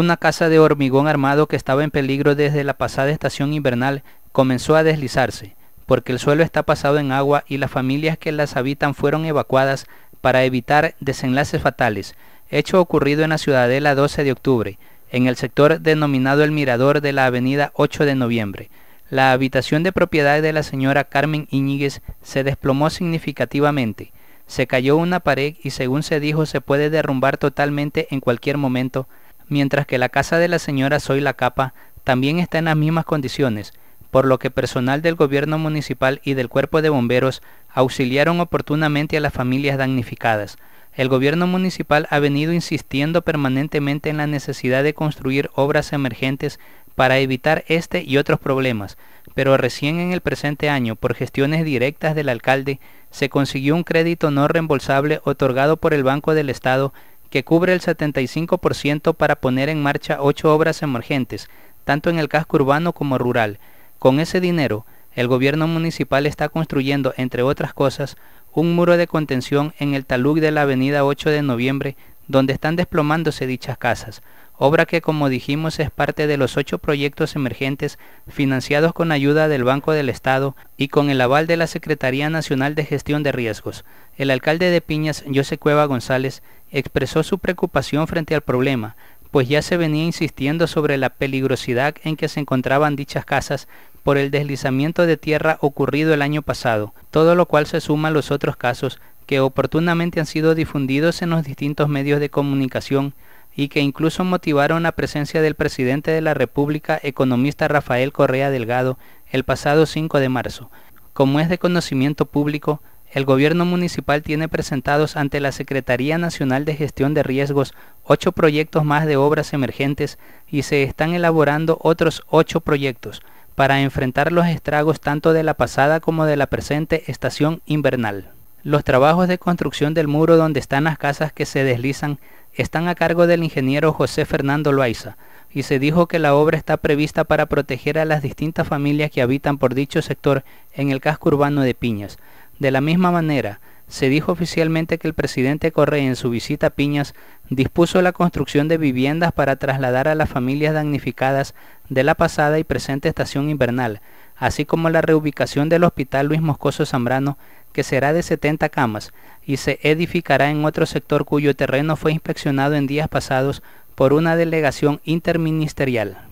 Una casa de hormigón armado que estaba en peligro desde la pasada estación invernal comenzó a deslizarse, porque el suelo está pasado en agua y las familias que las habitan fueron evacuadas para evitar desenlaces fatales, hecho ocurrido en la Ciudadela 12 de octubre, en el sector denominado el Mirador de la Avenida 8 de noviembre. La habitación de propiedad de la señora Carmen Iñiguez se desplomó significativamente. Se cayó una pared y según se dijo se puede derrumbar totalmente en cualquier momento mientras que la casa de la señora Soy La Capa también está en las mismas condiciones, por lo que personal del gobierno municipal y del cuerpo de bomberos auxiliaron oportunamente a las familias damnificadas. El gobierno municipal ha venido insistiendo permanentemente en la necesidad de construir obras emergentes para evitar este y otros problemas, pero recién en el presente año, por gestiones directas del alcalde, se consiguió un crédito no reembolsable otorgado por el Banco del Estado que cubre el 75% para poner en marcha ocho obras emergentes, tanto en el casco urbano como rural. Con ese dinero, el gobierno municipal está construyendo, entre otras cosas, un muro de contención en el talud de la avenida 8 de noviembre, donde están desplomándose dichas casas, obra que como dijimos es parte de los ocho proyectos emergentes financiados con ayuda del Banco del Estado y con el aval de la Secretaría Nacional de Gestión de Riesgos. El alcalde de Piñas, José Cueva González, expresó su preocupación frente al problema, pues ya se venía insistiendo sobre la peligrosidad en que se encontraban dichas casas por el deslizamiento de tierra ocurrido el año pasado, todo lo cual se suma a los otros casos que oportunamente han sido difundidos en los distintos medios de comunicación y que incluso motivaron la presencia del presidente de la República, economista Rafael Correa Delgado, el pasado 5 de marzo. Como es de conocimiento público, el gobierno municipal tiene presentados ante la Secretaría Nacional de Gestión de Riesgos ocho proyectos más de obras emergentes y se están elaborando otros ocho proyectos para enfrentar los estragos tanto de la pasada como de la presente estación invernal. Los trabajos de construcción del muro donde están las casas que se deslizan están a cargo del ingeniero José Fernando Loaiza y se dijo que la obra está prevista para proteger a las distintas familias que habitan por dicho sector en el casco urbano de Piñas. De la misma manera, se dijo oficialmente que el presidente Correa en su visita a Piñas dispuso la construcción de viviendas para trasladar a las familias damnificadas de la pasada y presente estación invernal, así como la reubicación del Hospital Luis Moscoso Zambrano, que será de 70 camas, y se edificará en otro sector cuyo terreno fue inspeccionado en días pasados por una delegación interministerial.